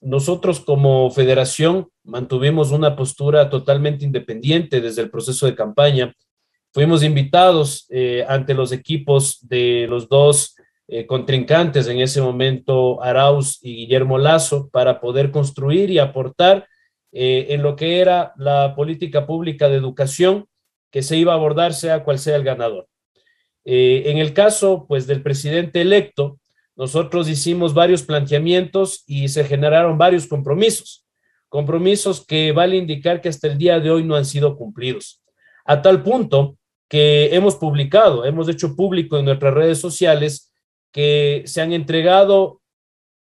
Nosotros como federación mantuvimos una postura totalmente independiente desde el proceso de campaña. Fuimos invitados eh, ante los equipos de los dos eh, contrincantes, en ese momento Arauz y Guillermo Lazo, para poder construir y aportar eh, en lo que era la política pública de educación que se iba a abordar, sea cual sea el ganador. en el caso, pues, del presidente electo, nosotros hicimos varios planteamientos y se generaron varios compromisos, compromisos que vale indicar que hasta el día de hoy no han sido cumplidos, a tal punto que hemos publicado, hemos hecho público en nuestras redes sociales que se han entregado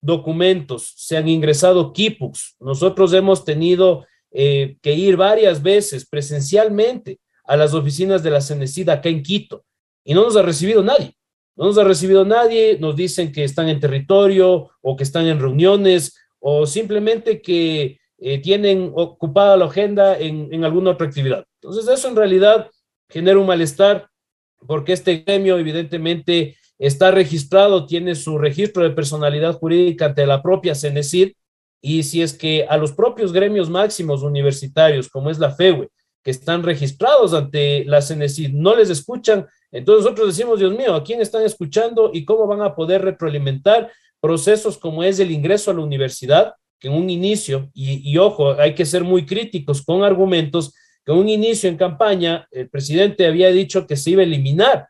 documentos, se han ingresado KIPUX. Nosotros hemos tenido eh, que ir varias veces presencialmente a las oficinas de la CENESID acá en Quito y no nos ha recibido nadie. No nos ha recibido nadie, nos dicen que están en territorio o que están en reuniones o simplemente que eh, tienen ocupada la agenda en, alguna otra actividad. Entonces eso en realidad genera un malestar porque este gremio evidentemente está registrado, tiene su registro de personalidad jurídica ante la propia CENESID, y si es que a los propios gremios máximos universitarios, como es la FEWE, que están registrados ante la CENESID, no les escuchan, entonces nosotros decimos, Dios mío, ¿a quién están escuchando y cómo van a poder retroalimentar procesos como es el ingreso a la universidad? Que en un inicio, y, ojo, hay que ser muy críticos con argumentos, que en un inicio en campaña el presidente había dicho que se iba a eliminar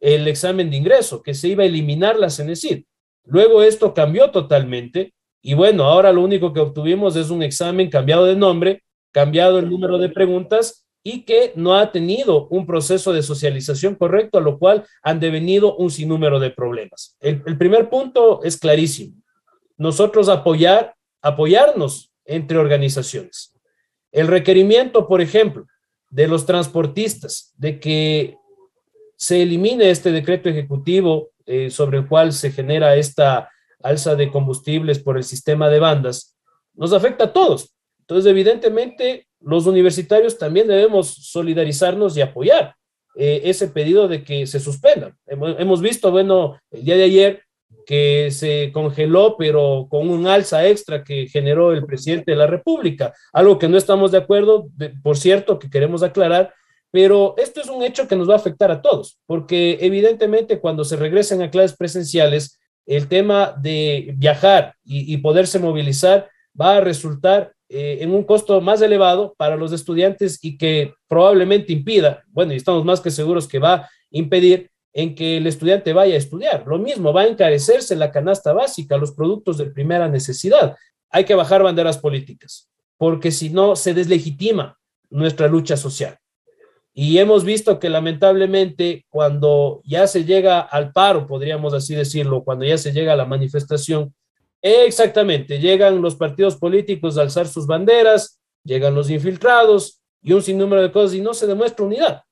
el examen de ingreso, que se iba a eliminar la CENESID. Luego esto cambió totalmente y bueno, ahora lo único que obtuvimos es un examen cambiado de nombre, cambiado el número de preguntas y que no ha tenido un proceso de socialización correcto, a lo cual han devenido un sinnúmero de problemas. El, primer punto es clarísimo. Nosotros apoyar, apoyarnos entre organizaciones. El requerimiento, por ejemplo, de los transportistas de que se elimine este decreto ejecutivo eh, sobre el cual se genera esta alza de combustibles por el sistema de bandas, nos afecta a todos. Entonces, evidentemente, los universitarios también debemos solidarizarnos y apoyar eh, ese pedido de que se suspendan. Hemos, visto, bueno, el día de ayer que se congeló, pero con un alza extra que generó el presidente de la República, algo que no estamos de acuerdo, por cierto, que queremos aclarar, pero esto es un hecho que nos va a afectar a todos, porque evidentemente cuando se regresen a clases presenciales, el tema de viajar y poderse movilizar va a resultar eh, en un costo más elevado para los estudiantes y que probablemente impida, bueno, y estamos más que seguros que va a impedir en que el estudiante vaya a estudiar. Lo mismo, va a encarecerse la canasta básica, los productos de primera necesidad. Hay que bajar banderas políticas, porque si no, se deslegitima nuestra lucha social. Y hemos visto que lamentablemente cuando ya se llega al paro, podríamos así decirlo, cuando ya se llega a la manifestación, Exactamente, llegan los partidos políticos a alzar sus banderas, llegan los infiltrados y un sinnúmero de cosas y no se demuestra unidad.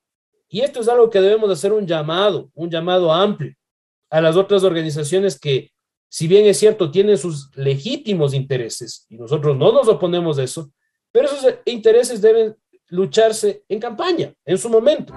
Y esto es algo que debemos hacer un llamado, un llamado amplio a las otras organizaciones que, si bien es cierto, tienen sus legítimos intereses y nosotros no nos oponemos a eso, pero esos intereses deben lucharse en campaña, en su momento.